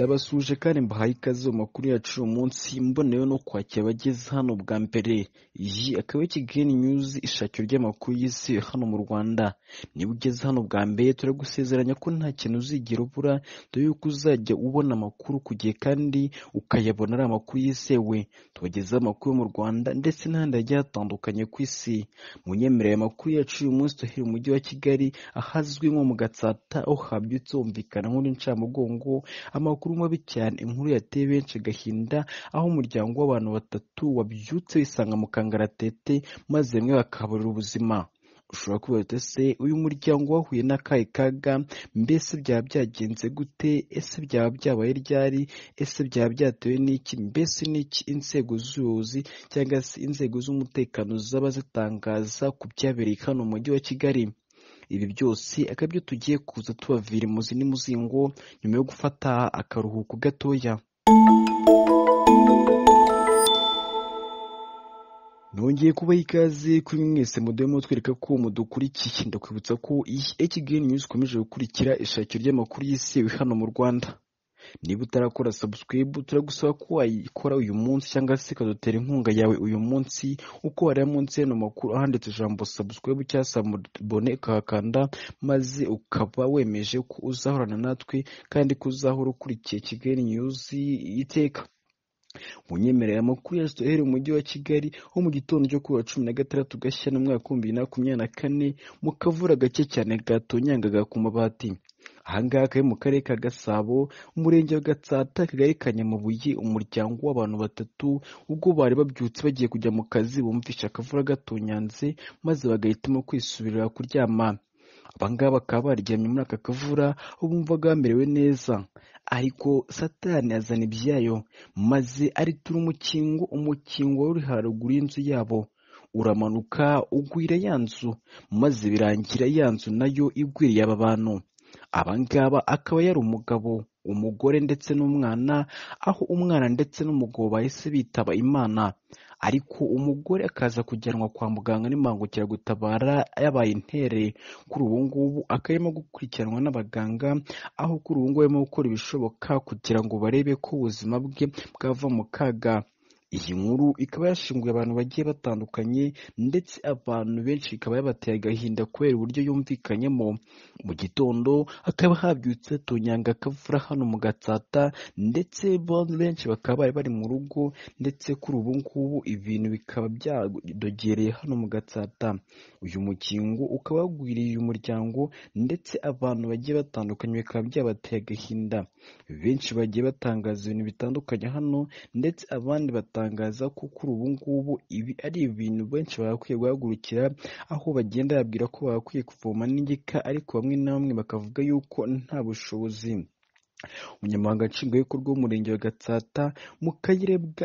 ndabasuhuje kandi mbahaye ikaze mu makuru yacu uyu munsi mboneyeho no kwakira abageze hano bwa mbere iyi akaba ari Kigali News ishakiro ry'amakuru y'isi hano mu Rwanda niba ugeze hano bwa mbere turagusezeranya ko nta kintu uzigera ubura dore yuko uzajya ubona amakuru ku gihe kandi ukayabona ari amakuru yizewe tubagezaho amakuru mu Rwanda ndetse n'ahandi hagiye hatandukanye ku isi munyemereye amakuru yacu uyu munsi duhera umujyi wa Kigali ahazwi nko mu Gatsata aho habyutse humvikana nk'undi ncamugongo amakuru amakuru mabi cyane inkuru yateye benshi agahinda aho umuryango w'abantu batatu wabyutse wisanga mu kangaratete maze bamwe bakahaburira ubuzima ushobora kubaza se uyu muryango wahuye n'akahe kaga mbese byaba byagenze gute ese byaba byabaye ryari ese byaba byatewe n'iki mbese n'iki inzego z'ubuyobozi cyangwa se inzego z'umutekano zaba zitangaza ku byabereye hano mu mujyi wa kigali ibi byose akaba byo tugiye kuza tubavira imuzi n'imuzingo nyuma yo gufata akaruhuko gatoya nongeye kubaha ikaze kuri mwese mudemo mutwereka ko mudukurikiye ndakwibutsa ko iyi ekigeni nyuzi ikomeje gukurikira ishakiro ry'amakuru yizewe hano mu rwanda niba utarakora subscribe turagusaba ko wayikora uyu munsi cyangwa se ikadutera inkunga yawe uyu munsi uko wareba munsi y'ano makuru ahanditse ijambo subscribe cyangwa sabone ukahakanda maze ukaba wemeje ko uzahorana natwe kandi ko uzahora ukurikiye Kigali News iteka mu nyemereyamakuru ya sitoheri mu wa kigali ho mu gitondo cyo kuri wa cumi na gatandatu gashyira n'umwaka w'ibihumbi bibiri na makumyabiri na kane mu kavura gake cyane gatonyangaga ku mabati ahangaha akaba mu karere ka gasabo umurenge wa gatsata akagari ka nyamubuye umuryango w'abantu batatu ubwo bari babyutse bagiye kujya mu kazi bumvise akavura gatonyanze maze bagahitamo kwisubirira kuryama abangaba bakaba baryamye muri aka kavura bumvaga bamerewe neza ariko satani azana ibyayo maze aritura umukingo umukingo uri haruguru y'inzu yabo uramanuka ugwira ya nzu maze birangira ya nzu nayo igwiriye aba bantu abangaba akaba yari umugabo, umugore ndetse n'umwana, aho umwana ndetse n'umugabo bahise bitaba Imana, ariko umugore akaza kujyanwa kwa muganga n'imbangukiragutabara yabaye intere, kuri ubu ngubu akaba arimo gukurikiranwa n'abaganga, aho kuri ubu ngubu barimo gukora ibishoboka kugira ngo barebe ko ubuzima bwe bwava mu kaga. Iyi nkuru ikaba yashinguye abantu bagiye batandukanye ndetse abantu benshi ikaba yabateye agahinda kubera uburyo yumvikanyemo. Mu gitondo hakaba habyutse tunyanga akavura hano mu Gatsata ndetse benshi bakaba bari bari mu rugo ndetse kuri ubu ngubu ibintu bikaba byadogereye hano mu Gatsata. Uyu mukingo ukaba wagwiriye uyu muryango ndetse abantu bagiye batandukanye bikaba byabateye agahinda. Benshi bagiye batangaza ibintu bitandukanye hano ndetse abandi batandukanye atangaza ko kuri ubu ngubu ibi ari ibintu benshi bakwiye guhagurukira aho bagenda babwira ko bakwiye kuvoma n'ingika ariko bamwe na bamwe bakavuga yuko nta bushobozi Umunyamabanga Nshingwabikorwa w'Umurenge wa Gatsata bwa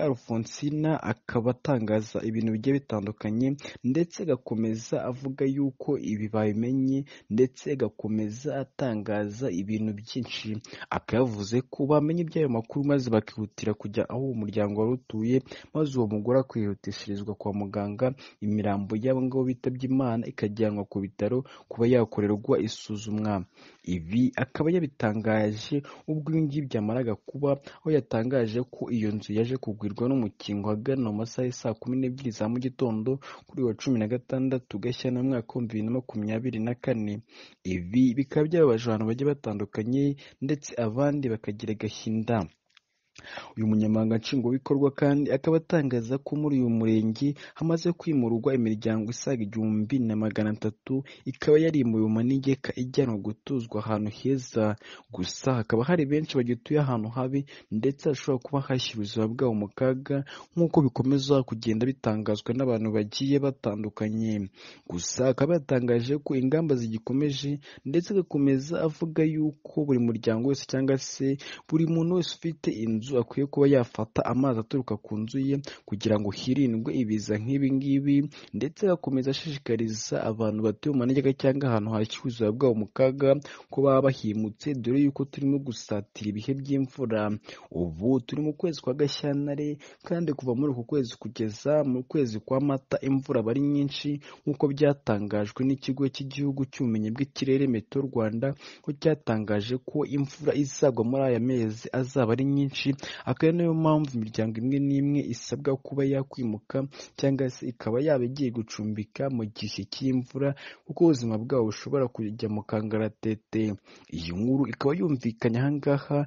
Alphonsine akaba atangaza ibintu bigiye bitandukanye ndetse agakomeza avuga y'uko ibi babimenye ndetse agakomeza atangaza ibintu byinshi akayavuze ko bamenye iby'ayo makuru maze bakihutira kujya aho uwo muryango wari utuye maze uwo mugore akihutishirizwa kwa muganga imirambo y'abo bitabye Imana ikajyanwa ku bitaro kuba yakorerwa isuzumwa ibi akaba yabitangaje ubwo ibi ngibi byamaraga kuba aho yatangaje ko iyo nzu yaje kugwirwa n'umukingo ahagana mu masaha saa kumi n'ebyiri za mu gitondo kuri wa cumi na gatandatu Gashyantare umwaka w'ibihumbi bibiri na makumyabiri na kane ibi bikaba byababaje abantu bagiye batandukanye ndetse abandi bakagira agahinda uyu munyamabanga nshingwabikorwa kandi akaba atangaza ko muri uyu murenge hamaze kwimurwa imiryango isaga igihumbi na magana atatu ikaba yarimuwe mu manegeka ijyanwa gutuzwa ahantu heza gusa hakaba hari benshi bagituye ahantu habi ndetse hashobora kuba hashyira ubuzima bwabo mu kaga nk'uko bikomeza kugenda bitangazwa n'abantu bagiye batandukanye gusa akaba yatangaje ko ingamba zigikomeje ndetse agakomeza avuga yuko buri muryango wese cyangwa se buri muntu wese ufite inzu nzu akwiye kuba yafata amazi aturuka ku nzu ye kugira ngo hirindwe ibiza nk'ibi ngibi ndetse agakomeza ashishikariza abantu batuye mu manegeka cyangwa ahantu hashyira ubuzima bwabo mu kaga ko baba bahimutse dore yuko turimo gusatira ibihe by'imvura ubu turi mu kwezi kwa gashyantare kandi kuva muri uku kwezi kugeza mu kwezi kwa mata imvura aba ari nyinshi nk'uko byatangajwe n'ikigo cy'igihugu cy'ubumenyi bw'ikirere meteo rwanda ko cyatangaje ko imvura izagwa muri aya mezi azaba ari nyinshi akaba ari nayo mpamvu imiryango imwe n'imwe isabwa kuba yakwimuka cyangwa se ikaba yaba igiye gucumbika mu gihe cy'imvura kuko ubuzima bwabo bushobora kujya mu kangaratete iyi nkuru ikaba yumvikanye aha ngaha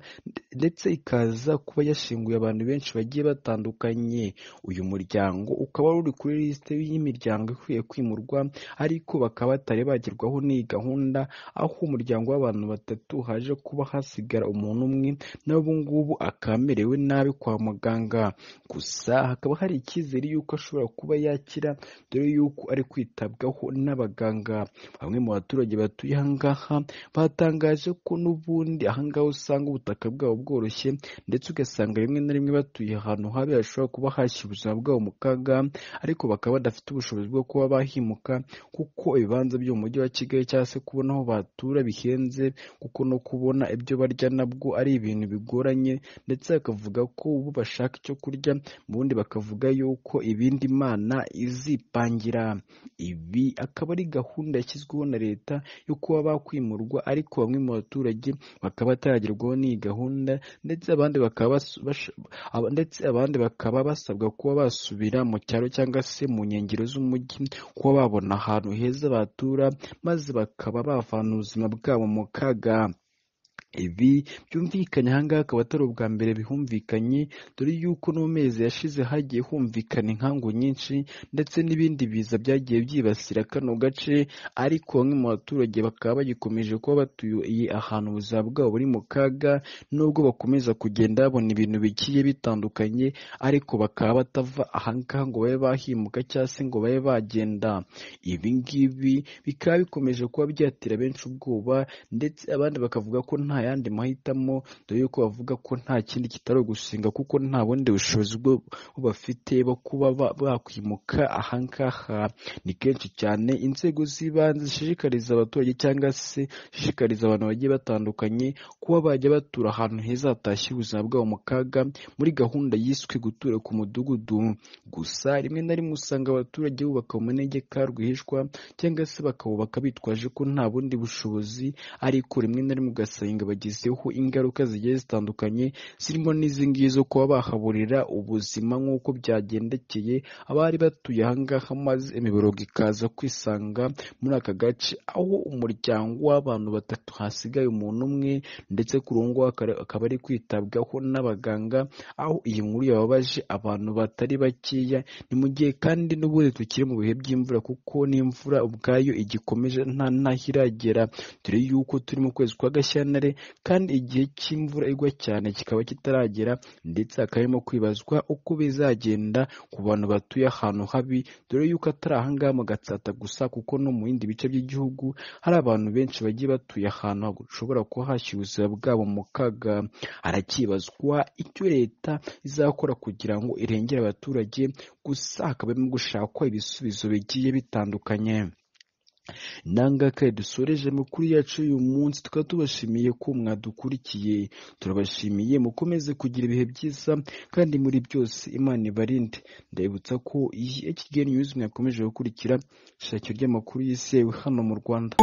ndetse ikaza kuba yashinguye abantu benshi bagiye batandukanye uyu muryango ukaba uri kuri lisite y'imiryango ikwiye kwimurwa ariko bakaba batari bagerwaho n'iyi gahunda aho umuryango w'abantu batatu haje kuba hasigara umuntu umwe n'ubu ngubu akaba amerewe nabi kwa muganga gusa hakaba hari icyizere y'uko ashobora kuba yakira dore y'uko ari kwitabwaho n'abaganga bamwe mu baturage batuye aha batangaje ko n'ubundi aha usanga ubutaka bwabo bworoshye ndetse ugasanga rimwe na rimwe batuye ahantu habi hashobora kuba hashyira ubuzima bwabo mu kaga ariko bakaba badafite ubushobozi bwo kuba bahimuka kuko ibibanza byo mu mujyi wa Kigali cyangwa se kubona aho batura bihenze kuko no kubona ibyo barya nabwo ari ibintu bigoranye ndetse ndetse bakavuga ko ubu bashaka icyo kurya ubundi bakavuga yuko ibindi imana izipangira ibi akaba ari gahunda yashyizweho na leta yo kuba bakwimurwa ariko bamwe mu baturage bakaba bataragerwaho n'iyi gahunda ndetse abandi bakaba ndetse abandi bakaba basabwa kuba basubira mu cyaro cyangwa se mu nkengero z'umujyi kuba babona ahantu heza batura maze bakaba bavana ubuzima bwabo mu kaga Ibi byumvikanye aha akaba atari ubwa mbere bihumvikanye dore yuko no mu mezi yashize hagiye humvikana inkangu nyinshi ndetse n'ibindi biza byagiye byibasira kano gace ariko bamwe mu baturage bakaba bagikomeje kuba batuye ahantu ubuzima bwabo buri mu kaga nubwo bakomeza kugenda babona ibintu bigiye bitandukanye ariko bakaba batava aha ngo babe bahimuka cyangwa se ngo babe bagenda, ibi bikaba bikomeje kuba byatera benshi ubwoba ndetse abandi bakavuga ko nta ayandi mahitamo dore yuko bavuga ko nta kindi kitari ugusenga kuko nta bundi bushobozi bafite bo kuba bakwimuka aha ni kenshi cyane inzego z'ibanze zishishikariza abaturage cyangwa se zishishikariza abantu bagiye batandukanye kuba bajya batura ahantu heza hatashyira ubuzima bwabo mu kaga muri gahunda yiswe gutura ku mudugudu gusa rimwe na rimwe usanga abaturage bubaka mu manegeka rwihishwa cyangwa se bakabubaka bitwaje ko nta bundi bushobozi ariko rimwe na rimwe ugasanga bagizeho ingaruka zigiye zitandukanye zirimo n'izi ngizi kuba bahaburira ubuzima nk'uko byagendekeye abari batuye aha ngaha maze imiborogo ikaza kwisanga muri aka gace aho umuryango w'abantu batatu hasigaye umuntu umwe ndetse kuri uwo akaba ari kwitabwaho n'abaganga aho iyi nkuru yababaje abantu batari bakeya ni mu gihe kandi n'ubundi tukiri mu bihe by'imvura kuko n'imvura ubwayo igikomeje nta iragera dore yuko turi mu kwezi kwa gashyantare kandi igihe cy'imvura igwa cyane kikaba kitaragera ndetse hakaba harimo kwibazwa uko bizagenda ku bantu batuye ahantu habi dore yuko atari ahangaha mu Gatsata gusa kuko no mu bindi bice by'igihugu hari abantu benshi bagiye batuye ahantu hashobora kuba hashyira ubuzima bwabo mu kaga harakibazwa icyo leta izakora kugira ngo irengere abaturage gusa hakaba harimo gushakwa ibisubizo bigiye bitandukanye nangakaye dusoreje amakuru yacu uyu munsi tukaba tubashimiye ko mwadukurikiye turabashimiye mukomeze kugira ibihe byiza kandi muri byose imana ibarinde ndabibutsa ko iyi HGN News mwakomeje gukurikira ishakiro ry'amakuru yizewe hano mu Rwanda